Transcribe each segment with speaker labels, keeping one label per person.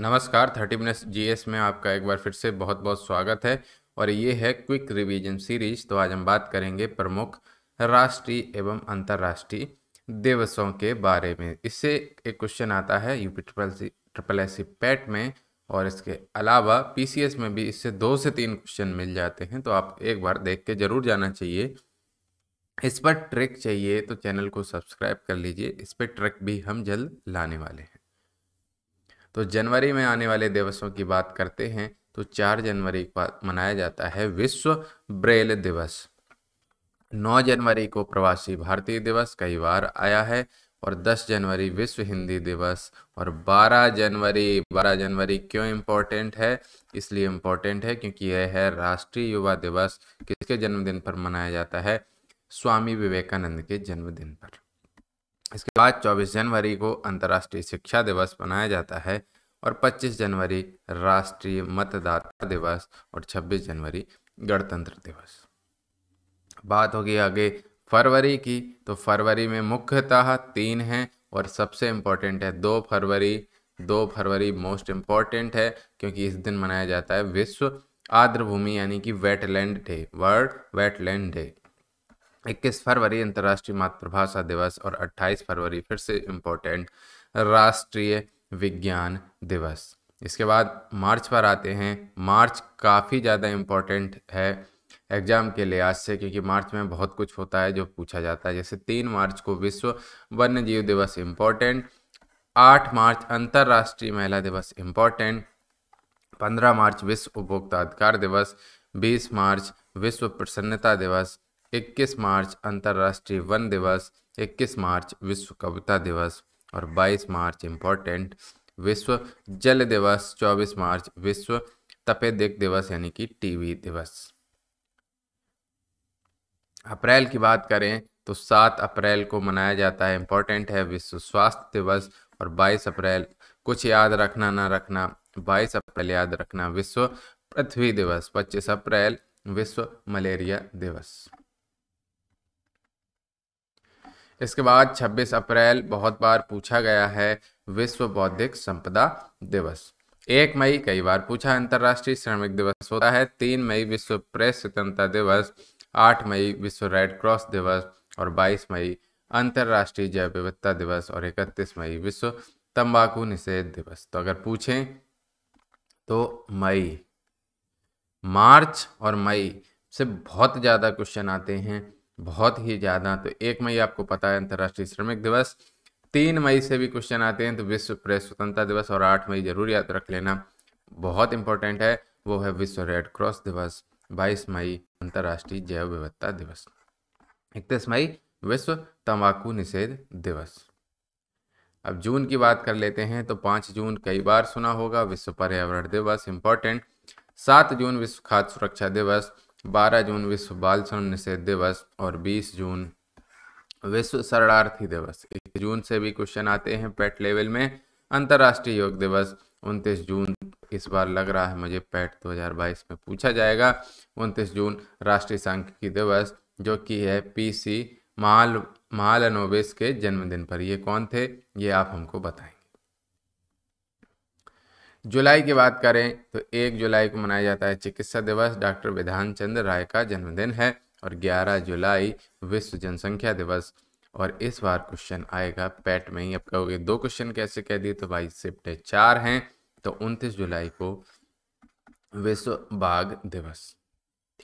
Speaker 1: नमस्कार thirty minutes GS में आपका एक बार फिर से बहुत बहुत स्वागत है और ये है क्विक रिवीजन सीरीज तो आज हम बात करेंगे प्रमुख राष्ट्रीय एवं अंतर्राष्ट्रीय दिवसों के बारे में इससे एक क्वेश्चन आता है UP triple C triple S C PET में और इसके अलावा पीसीएस में भी इससे दो से तीन क्वेश्चन मिल जाते हैं तो आप एक बार देख के जरूर जाना चाहिए इस पर ट्रिक चाहिए तो चैनल को सब्सक्राइब कर लीजिए इस पर ट्रिक भी हम जल्द लाने वाले हैं तो जनवरी में आने वाले दिवसों की बात करते हैं तो चार जनवरी को मनाया जाता है विश्व ब्रेल दिवस नौ जनवरी को प्रवासी भारतीय दिवस कई बार आया है और 10 जनवरी विश्व हिंदी दिवस और 12 जनवरी 12 जनवरी क्यों इम्पोर्टेंट है इसलिए इम्पोर्टेंट है क्योंकि यह है राष्ट्रीय युवा दिवस किसके जन्मदिन पर मनाया जाता है स्वामी विवेकानंद के जन्मदिन पर इसके बाद 24 जनवरी को अंतर्राष्ट्रीय शिक्षा दिवस मनाया जाता है और 25 जनवरी राष्ट्रीय मतदाता दिवस और 26 जनवरी गणतंत्र दिवस बात होगी आगे फरवरी की तो फरवरी में मुख्यतः तीन हैं और सबसे इम्पोर्टेंट है दो फरवरी दो फरवरी मोस्ट इम्पॉर्टेंट है क्योंकि इस दिन मनाया जाता है विश्व आर्द्रभूमि यानी कि wetland day world wetland day इक्कीस फरवरी अंतर्राष्ट्रीय मातृभाषा दिवस और अट्ठाईस फरवरी फिर से इम्पोर्टेंट राष्ट्रीय विज्ञान दिवस इसके बाद मार्च पर आते हैं मार्च काफ़ी ज़्यादा इम्पोर्टेंट है एग्ज़ाम के लिहाज से क्योंकि मार्च में बहुत कुछ होता है जो पूछा जाता है जैसे तीन मार्च को विश्व वन्य जीव दिवस इम्पोर्टेंट आठ मार्च अंतर्राष्ट्रीय महिला दिवस इम्पोर्टेंट पंद्रह मार्च विश्व उपभोक्ता अधिकार दिवस बीस मार्च विश्व प्रसन्नता दिवस 21 मार्च अंतर्राष्ट्रीय वन दिवस 21 मार्च विश्व कविता दिवस और 22 मार्च इम्पोर्टेंट विश्व जल दिवस 24 मार्च विश्व तपेदिक दिवस यानी कि टीवी दिवस अप्रैल की बात करें तो 7 अप्रैल को मनाया जाता है इम्पोर्टेंट है विश्व स्वास्थ्य दिवस और 22 अप्रैल कुछ याद रखना ना रखना 22 अप्रैल याद रखना विश्व पृथ्वी दिवस 25 अप्रैल विश्व मलेरिया दिवस इसके बाद 26 अप्रैल बहुत बार पूछा गया है विश्व बौद्धिक संपदा दिवस एक मई कई बार पूछा अंतर्राष्ट्रीय श्रमिक दिवस होता है तीन मई विश्व प्रेस स्वतंत्रता दिवस आठ मई विश्व रेड क्रॉस दिवस और बाईस मई अंतर्राष्ट्रीय जैव विविधता दिवस और इकतीस मई विश्व तंबाकू निषेध दिवस तो अगर पूछें तो मई मार्च और मई से बहुत ज़्यादा क्वेश्चन आते हैं बहुत ही ज़्यादा तो एक मई आपको पता है अंतर्राष्ट्रीय श्रमिक दिवस तीन मई से भी क्वेश्चन आते हैं तो विश्व प्रेस स्वतंत्रता दिवस और आठ मई जरूर याद रख लेना बहुत इंपॉर्टेंट है वो है विश्व रेड क्रॉस दिवस बाईस मई अंतर्राष्ट्रीय जैव विविधता दिवस इकतीस मई विश्व तंबाकू निषेध दिवस अब जून की बात कर लेते हैं तो पांच जून कई बार सुना होगा विश्व पर्यावरण दिवस इंपॉर्टेंट सात जून विश्व खाद्य सुरक्षा दिवस 12 जून विश्व बाल श्रम निषेध दिवस और 20 जून विश्व शरणार्थी दिवस इक्कीस जून से भी क्वेश्चन आते हैं पेट लेवल में अंतर्राष्ट्रीय योग दिवस उनतीस जून इस बार लग रहा है मुझे पैट 2022 में पूछा जाएगा उनतीस जून राष्ट्रीय सांख्यिकी दिवस जो कि है पीसी माल माल अनोबिस के जन्मदिन पर ये कौन थे ये आप हमको बताएं जुलाई की बात करें तो एक जुलाई को मनाया जाता है चिकित्सा दिवस डॉक्टर विधान चंद्र राय का जन्मदिन है और 11 जुलाई विश्व जनसंख्या दिवस और इस बार क्वेश्चन आएगा पैट में ही अब कहोगे दो क्वेश्चन कैसे कह दिए तो भाई सिप्टे चार हैं तो 29 जुलाई को विश्व बाघ दिवस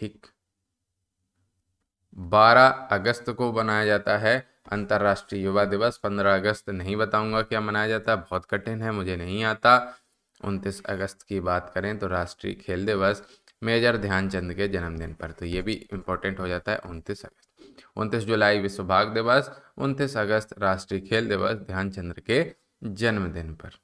Speaker 1: ठीक 12 अगस्त को मनाया जाता है अंतर्राष्ट्रीय युवा दिवस 15 अगस्त नहीं बताऊंगा क्या मनाया जाता है बहुत कठिन है मुझे नहीं आता उनतीस अगस्त की बात करें तो राष्ट्रीय खेल दिवस मेजर ध्यानचंद के जन्मदिन पर तो ये भी इम्पोर्टेंट हो जाता है उनतीस अगस्त उनतीस जुलाई विश्व भाग दिवस उनतीस अगस्त राष्ट्रीय खेल दिवस ध्यानचंद्र के जन्मदिन पर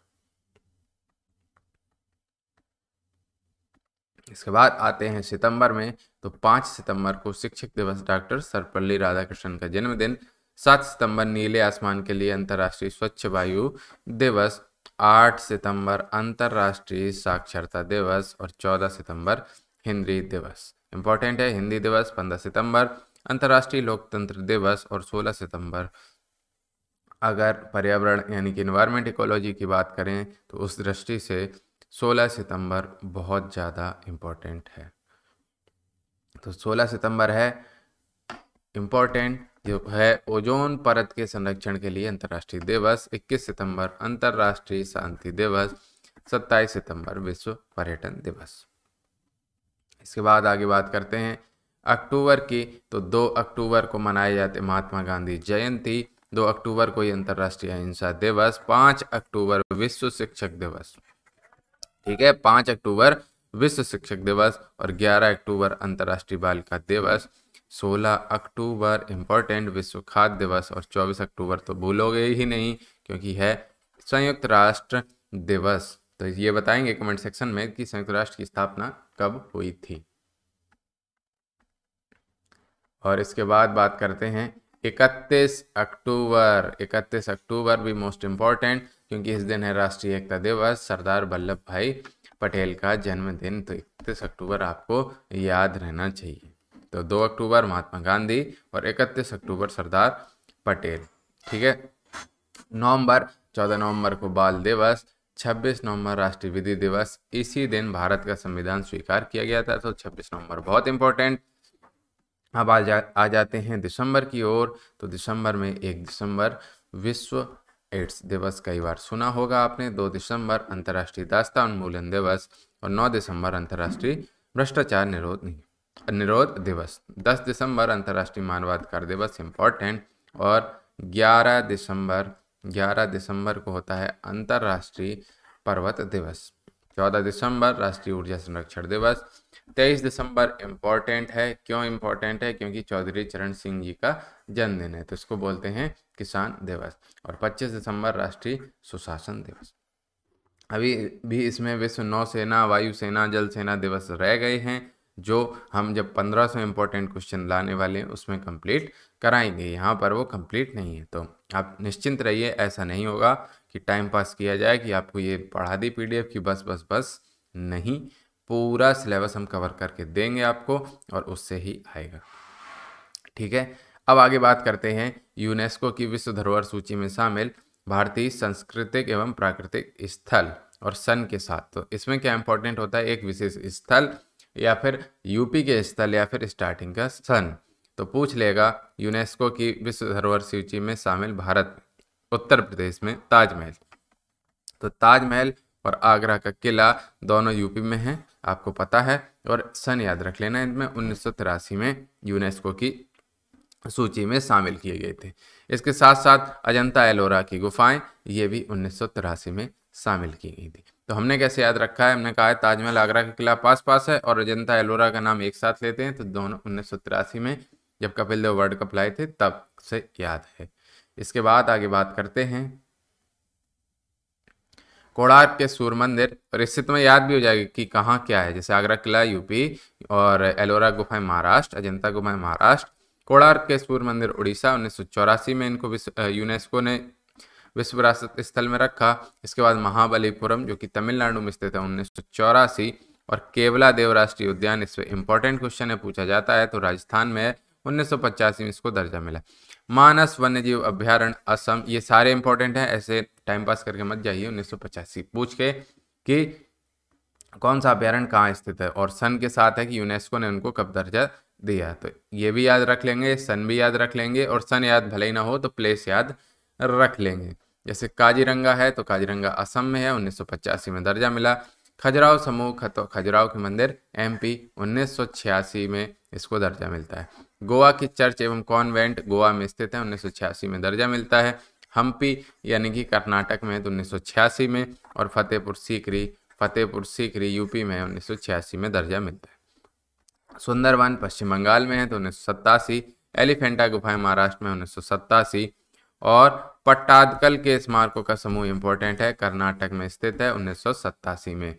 Speaker 1: इसके बाद आते हैं सितंबर में तो पांच सितंबर को शिक्षक दिवस डॉक्टर सर्वपल्ली राधाकृष्णन का जन्मदिन सात सितंबर नीले आसमान के लिए अंतर्राष्ट्रीय स्वच्छ वायु दिवस 8 सितंबर अंतर्राष्ट्रीय साक्षरता दिवस और 14 सितंबर हिंदी दिवस इम्पॉर्टेंट है हिंदी दिवस 15 सितंबर अंतर्राष्ट्रीय लोकतंत्र दिवस और 16 सितंबर अगर पर्यावरण यानी कि इन्वायरमेंट इकोलॉजी की बात करें तो उस दृष्टि से 16 सितंबर बहुत ज़्यादा इम्पोर्टेंट है तो 16 सितंबर है इम्पॉर्टेंट जो है ओजोन परत के संरक्षण के लिए अंतर्राष्ट्रीय दिवस 21 सितंबर अंतर्राष्ट्रीय शांति दिवस 27 सितंबर विश्व पर्यटन दिवस इसके बाद आगे बात करते हैं अक्टूबर की तो 2 अक्टूबर को मनाए जाते महात्मा गांधी जयंती 2 अक्टूबर को ही अंतर्राष्ट्रीय अहिंसा दिवस 5 अक्टूबर विश्व शिक्षक दिवस ठीक है 5 अक्टूबर विश्व शिक्षक दिवस और 11 अक्टूबर अंतर्राष्ट्रीय बालिका दिवस 16 अक्टूबर इम्पोर्टेंट विश्व खाद्य दिवस और 24 अक्टूबर तो भूलोगे ही नहीं क्योंकि है संयुक्त राष्ट्र दिवस तो ये बताएंगे कमेंट सेक्शन में कि संयुक्त राष्ट्र की स्थापना कब हुई थी और इसके बाद बात करते हैं 31 अक्टूबर 31 अक्टूबर भी मोस्ट इम्पॉर्टेंट क्योंकि इस दिन है राष्ट्रीय एकता दिवस सरदार वल्लभ भाई पटेल का जन्मदिन तो इकतीस अक्टूबर आपको याद रहना चाहिए तो दो अक्टूबर महात्मा गांधी और इकतीस अक्टूबर सरदार पटेल ठीक है नवंबर चौदह नवंबर को बाल दिवस छब्बीस नवंबर राष्ट्रीय विधि दिवस इसी दिन भारत का संविधान स्वीकार किया गया था तो छब्बीस नवंबर बहुत इंपॉर्टेंट अब आ जा आ जाते हैं दिसंबर की ओर तो दिसंबर में एक दिसंबर विश्व एड्स दिवस कई बार सुना होगा आपने दो दिसंबर अंतर्राष्ट्रीय दास्ता उन्मूलन दिवस और नौ दिसंबर अंतर्राष्ट्रीय भ्रष्टाचार निरोध नहीं निरोध दिवस 10 दिसंबर अंतर्राष्ट्रीय मानवाधिकार दिवस इम्पॉर्टेंट और 11 दिसंबर 11 दिसंबर को होता है अंतर्राष्ट्रीय पर्वत दिवस 14 दिसंबर राष्ट्रीय ऊर्जा संरक्षण दिवस 23 दिसंबर इम्पॉर्टेंट है क्यों इम्पॉर्टेंट है क्योंकि चौधरी चरण सिंह जी का जन्मदिन है तो इसको बोलते हैं किसान दिवस और 25 दिसंबर राष्ट्रीय सुशासन दिवस अभी भी इसमें विश्व नौसेना वायुसेना जल सेना दिवस रह गए हैं जो हम जब 1500 सौ इम्पोर्टेंट क्वेश्चन लाने वाले हैं उसमें कंप्लीट कराएंगे यहाँ पर वो कंप्लीट नहीं है तो आप निश्चिंत रहिए ऐसा नहीं होगा कि टाइम पास किया जाए कि आपको ये पढ़ा दी पीडीएफ की बस बस बस नहीं पूरा सिलेबस हम कवर करके देंगे आपको और उससे ही आएगा ठीक है अब आगे बात करते हैं यूनेस्को की विश्व धरोहर सूची में शामिल भारतीय सांस्कृतिक एवं प्राकृतिक स्थल और सन के साथ तो इसमें क्या इंपॉर्टेंट होता है एक विशेष स्थल या फिर यूपी के स्थल या फिर स्टार्टिंग का सन तो पूछ लेगा यूनेस्को की विश्व धरोहर सूची में शामिल भारत उत्तर प्रदेश में ताजमहल तो ताजमहल और आगरा का किला दोनों यूपी में है आपको पता है और सन याद रख लेना इनमें उन्नीस में यूनेस्को की सूची में शामिल किए गए थे इसके साथ साथ अजंता एलोरा की गुफाएं ये भी उन्नीस में शामिल की गई थी तो हमने कैसे याद रखा है हमने कहा है ताजमहल आगरा का किला पास पास है और अजंता एलोरा का नाम एक साथ लेते हैं तो दोनों उन्नीस में जब कपिल देव वर्ल्ड कप लाए थे तब से याद है इसके बाद आगे बात करते हैं कोणार्क के सूर्य मंदिर और इससे तुम्हें याद भी हो जाएगी कि कहाँ क्या है जैसे आगरा किला यूपी और एलोरा गुफाएं महाराष्ट्र अजंता गुफाएं महाराष्ट्र कोणार्क के सूर्य मंदिर उड़ीसा उन्नीस में इनको यूनेस्को ने विश्व विरासत स्थल में रखा इसके बाद महाबलीपुरम जो कि तमिलनाडु में स्थित है उन्नीस और केवला देव राष्ट्रीय उद्यान इसमें इंपॉर्टेंट क्वेश्चन है पूछा जाता है तो राजस्थान में है उन्नीस में इसको दर्जा मिला मानस वन्यजीव अभ्यारण्य असम ये सारे इंपॉर्टेंट हैं ऐसे टाइम पास करके मत जाइए उन्नीस पूछ के कि कौन सा अभ्यारण्य कहाँ स्थित है और सन के साथ है कि यूनेस्को ने उनको कब दर्जा दिया तो ये भी याद रख लेंगे सन भी याद रख लेंगे और सन याद भले ही ना हो तो प्लेस याद रख लेंगे जैसे काजीरंगा है तो काजीरंगा असम में है उन्नीस में दर्जा मिला खजुराव समूह तो खजुराव के मंदिर एमपी 1986 में इसको दर्जा मिलता है गोवा की चर्च एवं कॉन्वेंट गोवा में स्थित है उन्नीस में दर्जा मिलता है हम्पी यानी कि कर्नाटक में है तो उन्नीस में और फतेहपुर सीकरी फतेहपुर सीकरी यूपी में उन्नीस में दर्जा मिलता है सुंदरवन पश्चिम बंगाल में है तो उन्नीस एलिफेंटा गुफाएं महाराष्ट्र में उन्नीस और पट्टादकल के स्मारकों का समूह इंपॉर्टेंट है कर्नाटक में स्थित है उन्नीस में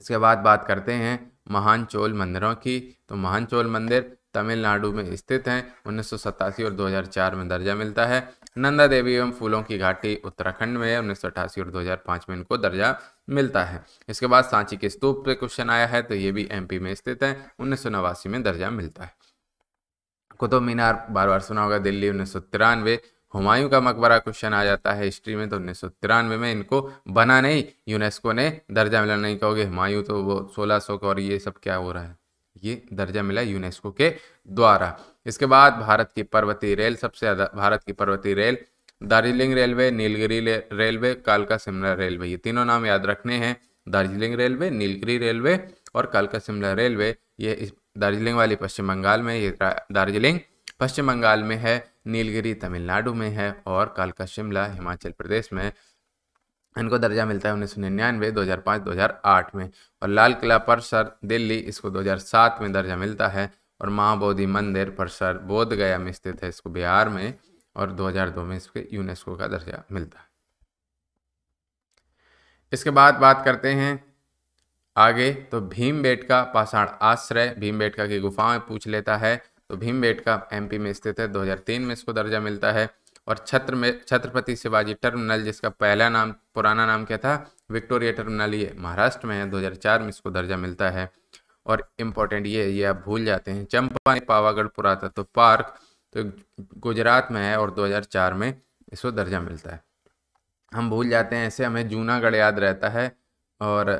Speaker 1: इसके बाद बात करते हैं महान चोल मंदिरों की तो महान चोल मंदिर तमिलनाडु में स्थित हैं उन्नीस और 2004 में दर्जा मिलता है नंदा देवी एवं फूलों की घाटी उत्तराखंड में है उन्नीस और 2005 में इनको दर्जा मिलता है इसके बाद सांची के स्तूप पे क्वेश्चन आया है तो ये भी एमपी में स्थित है उन्नीस में दर्जा मिलता है कुतुब मीनार बार बार सुना होगा दिल्ली उन्नीस सौ तिरानवे हुमायूं का मकबरा क्वेश्चन आ जाता है हिस्ट्री में तो उन्नीस सौ तिरानवे में इनको बना नहीं यूनेस्को ने दर्जा मिला नहीं कहोगे हुमायूं तो वो सोलह सौ का और ये सब क्या हो रहा है ये दर्जा मिला यूनेस्को के द्वारा इसके बाद भारत की पर्वतीय रेल सबसे ज़्यादा भारत की पर्वतीय rail Darjeeling railway Nilgiri railway कालका शिमला रेलवे ये तीनों नाम याद रखने हैं दार्जिलिंग रेलवे नीलगिरी रेलवे और कालका शिमला रेलवे ये दार्जिलिंग वाली पश्चिम बंगाल में ये दार्जिलिंग पश्चिम बंगाल में है नीलगिरी तमिलनाडु में है और कालका शिमला हिमाचल प्रदेश में इनको दर्जा मिलता है उन्नीस सौ निन्यानवे दो हज़ार पाँच दो हज़ार आठ में और लाल किला परसर दिल्ली इसको दो हज़ार सात में दर्जा मिलता है और महाबोधि मंदिर बोध बोधगया में स्थित है इसको बिहार में और दो हजार दो में इसके यूनेस्को का दर्जा मिलता है इसके बाद बात करते हैं आगे तो भीम बेटका पाषाण आश्रय भीम बेटका की गुफा में पूछ लेता है तो भीमबेटका एमपी में स्थित है 2003 में इसको दर्जा मिलता है और छत्र में छत्रपति शिवाजी टर्मिनल जिसका पहला नाम पुराना नाम क्या था विक्टोरिया टर्मिनल ये महाराष्ट्र में है 2004 में इसको दर्जा मिलता है और इम्पोर्टेंट ये ये आप भूल जाते हैं चंपा पावागढ़ पुरातत्व तो पार्क तो गुजरात में है और 2004 में इसको दर्जा मिलता है हम भूल जाते हैं ऐसे हमें जूनागढ़ याद रहता है और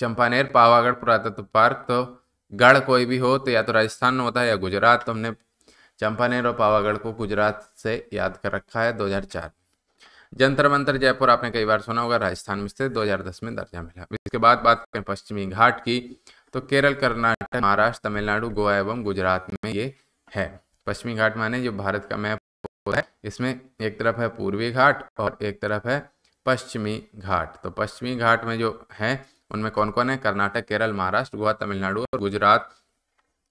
Speaker 1: चंपानेर पावागढ़ पुरातत्व तो पार्क तो गढ़ कोई भी हो तो या तो राजस्थान में होता है या गुजरात तो हमने चंपानेर और पावागढ़ को गुजरात से याद कर रखा है 2004 जंतर मंतर जयपुर आपने कई बार सुना होगा राजस्थान में स्थित 2010 में दर्जा मिला इसके बाद बात करें पश्चिमी घाट की तो केरल कर्नाटक महाराष्ट्र तमिलनाडु गोवा एवं गुजरात में ये है पश्चिमी घाट माने जो भारत का मैप है इसमें एक तरफ है पूर्वी घाट और एक तरफ है पश्चिमी घाट तो पश्चिमी घाट में जो है उनमें कौन कौन है कर्नाटक केरल महाराष्ट्र गोवा तमिलनाडु और गुजरात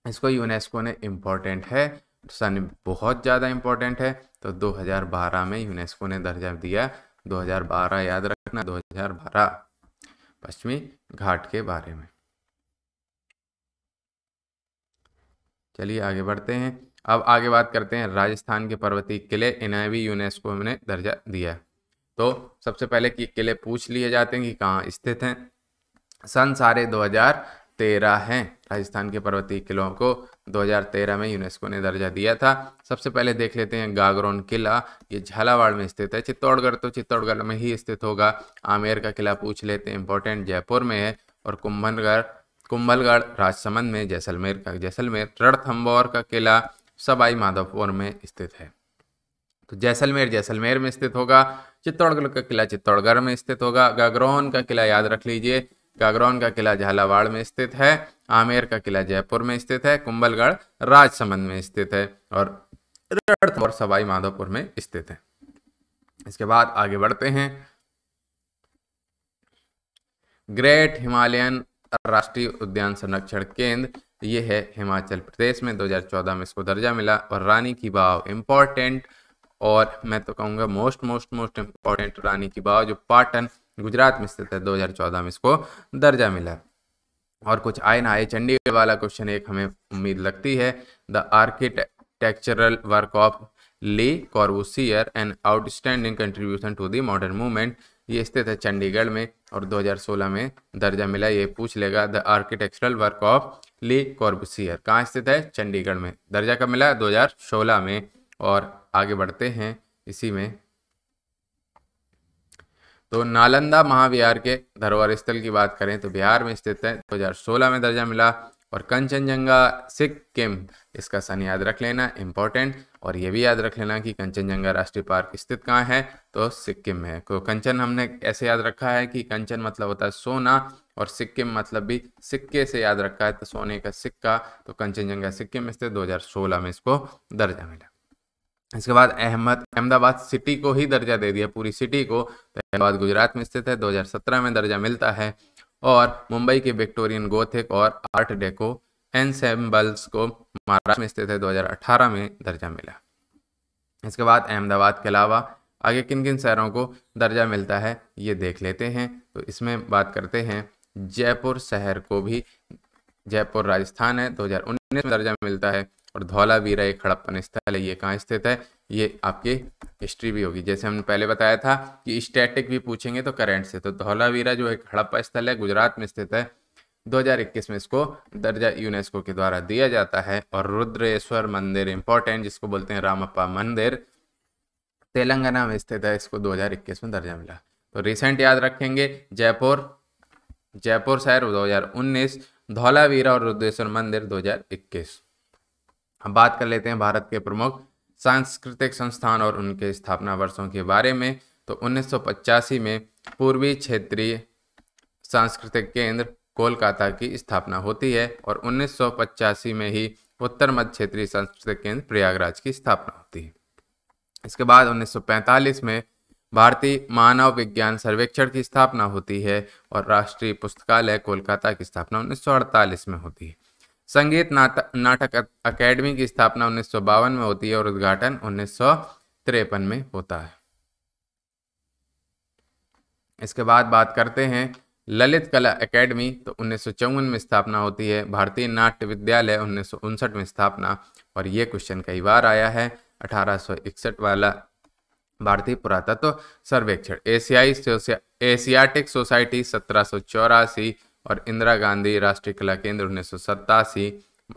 Speaker 1: इसको यूनेस्को ने इम्पोर्टेंट है सन बहुत ज़्यादा इम्पोर्टेंट है तो 2012 में यूनेस्को ने दर्जा दिया 2012 याद रखना 2012 पश्चिमी घाट के बारे में चलिए आगे बढ़ते हैं अब आगे बात करते हैं राजस्थान के पर्वतीय किले इन्हें भी यूनेस्को ने दर्जा दिया तो सबसे पहले कि किले पूछ लिए जाते हैं कि कहाँ स्थित हैं सन सारे 2013 हैं राजस्थान के पर्वतीय किलों को 2013 में यूनेस्को ने दर्जा दिया था सबसे पहले देख लेते हैं गागरोन किला ये झालावाड़ में स्थित है चित्तौड़गढ़ तो चित्तौड़गढ़ में ही स्थित होगा आमेर का किला पूछ लेते हैं इंपॉर्टेंट जयपुर में है और कुंभनगढ़ कुंभलगढ़ राजसमंद में जैसलमेर का जैसलमेर रणथम्बौर का किला सवाई माधवपुर में स्थित है तो जैसलमेर जैसलमेर में स्थित होगा चित्तौड़गढ़ का किला चित्तौड़गढ़ में स्थित होगा गागरोन का किला याद रख लीजिए गागरौन का किला झालावाड़ में स्थित है आमेर का किला जयपुर में स्थित है कुंभलगढ़ राजसमंद में स्थित है और और सवाई माधोपुर में स्थित है इसके बाद आगे बढ़ते हैं ग्रेट हिमालयन राष्ट्रीय उद्यान संरक्षण केंद्र यह है हिमाचल प्रदेश में 2014 में इसको दर्जा मिला और रानी की बाव इम्पोर्टेंट और मैं तो कहूंगा most most most important Rani ki Vav जो पाटन गुजरात में स्थित है 2014 में इसको दर्जा मिला और कुछ आए ना आए चंडीगढ़ वाला क्वेश्चन एक हमें उम्मीद लगती है the architectural work of Le Corbusier and outstanding contribution to the modern movement ये स्थित है चंडीगढ़ में और 2016 में दर्जा मिला ये पूछ लेगा the architectural work of Le Corbusier कहाँ स्थित है चंडीगढ़ में दर्जा कब मिला 2016 में और आगे बढ़ते हैं इसी में तो नालंदा महाविहार के धरोहर स्थल की बात करें तो बिहार में स्थित है 2016 में दर्जा मिला और कंचनजंगा सिक्किम इसका सन याद रख लेना इम्पोर्टेंट और ये भी याद रख लेना कि कंचनजंगा राष्ट्रीय पार्क स्थित कहाँ है तो सिक्किम में तो कंचन हमने ऐसे याद रखा है कि कंचन मतलब होता है सोना और सिक्किम मतलब भी सिक्के से याद रखा है तो सोने का सिक्का तो कंचनजंगा सिक्किम स्थित दो हजार में इसको दर्जा मिला इसके बाद अहमद अहमदाबाद सिटी को ही दर्जा दे दिया पूरी सिटी को तो अहमदाबाद गुजरात में स्थित है 2017 में दर्जा मिलता है और मुंबई के विक्टोरियन गोथिक और आर्ट डेको एनसेम्बल्स को महाराष्ट्र में स्थित है 2018 में दर्जा मिला इसके बाद अहमदाबाद के अलावा आगे किन किन शहरों को दर्जा मिलता है ये देख लेते हैं तो इसमें बात करते हैं जयपुर शहर को भी जयपुर राजस्थान है दो में दर्जा मिलता है और धौलावीरा एक हड़प्पन स्थल है ये कहाँ स्थित है ये आपकी हिस्ट्री भी होगी जैसे हमने पहले बताया था कि स्टैटिक भी पूछेंगे तो करंट से तो धौलावीरा जो एक हड़प्पा स्थल है गुजरात में स्थित है 2021 में इसको दर्जा यूनेस्को के द्वारा दिया जाता है और रुद्रेश्वर मंदिर इंपॉर्टेंट जिसको बोलते हैं रामप्पा मंदिर तेलंगाना में स्थित है इसको दो में दर्जा मिला तो रिसेंट याद रखेंगे जयपुर जयपुर शहर दो धौलावीरा और रुद्रेश्वर मंदिर दो हम बात कर लेते हैं भारत के प्रमुख सांस्कृतिक संस्थान और उनके स्थापना वर्षों के बारे में तो उन्नीस में पूर्वी क्षेत्रीय सांस्कृतिक केंद्र कोलकाता की स्थापना होती है और उन्नीस में ही उत्तर मध्य क्षेत्रीय सांस्कृतिक केंद्र प्रयागराज की स्थापना होती है इसके बाद 1945 में भारतीय मानव विज्ञान सर्वेक्षण की स्थापना होती है और राष्ट्रीय पुस्तकालय कोलकाता की स्थापना 1948 में होती है संगीत नाटक नाटक अकेडमी की स्थापना उन्नीस में होती है और उद्घाटन उन्नीस में होता है इसके बाद बात करते हैं ललित कला एकेडमी तो उन्नीस में स्थापना होती है भारतीय नाट्य विद्यालय उन्नीस में स्थापना और ये क्वेश्चन कई बार आया है 1861 वाला भारतीय पुरातत्व तो सर्वेक्षण एशियाई एशियाटिक सोसाइटी सत्रह और इंदिरा गांधी राष्ट्रीय कला केंद्र उन्नीस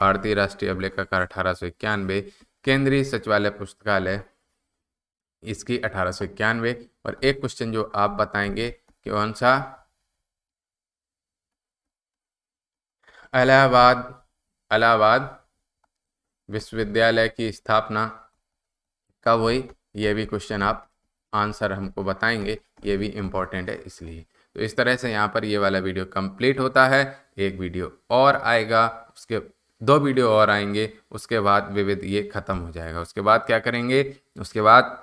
Speaker 1: भारतीय राष्ट्रीय अभिलेखाकार अठारह सौ इक्यानवे केंद्रीय सचिवालय पुस्तकालय इसकी अठारह सौ इक्यानवे और एक क्वेश्चन जो आप बताएंगे कि कौन सा अलाहाबाद अलाहाबाद विश्वविद्यालय की स्थापना कब हुई ये भी क्वेश्चन आप आंसर हमको बताएंगे ये भी इम्पोर्टेंट है इसलिए तो इस तरह से यहाँ पर ये वाला वीडियो कंप्लीट होता है एक वीडियो और आएगा उसके दो वीडियो और आएंगे उसके बाद विविध ये ख़त्म हो जाएगा उसके बाद क्या करेंगे उसके बाद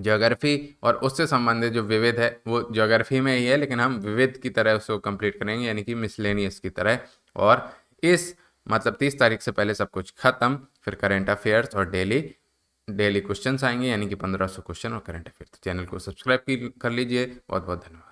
Speaker 1: ज्योग्राफी और उससे संबंधित जो विविध है वो ज्योग्राफी में ही है लेकिन हम विविध की तरह उसको कंप्लीट करेंगे यानी कि मिसलेनियस की तरह और इस मतलब तीस तारीख से पहले सब कुछ खत्म फिर करेंट अफेयर्स और डेली डेली क्वेश्चन आएंगे यानी कि पंद्रह सौ क्वेश्चन और करेंट अफेयर चैनल को सब्सक्राइब कर लीजिए बहुत बहुत धन्यवाद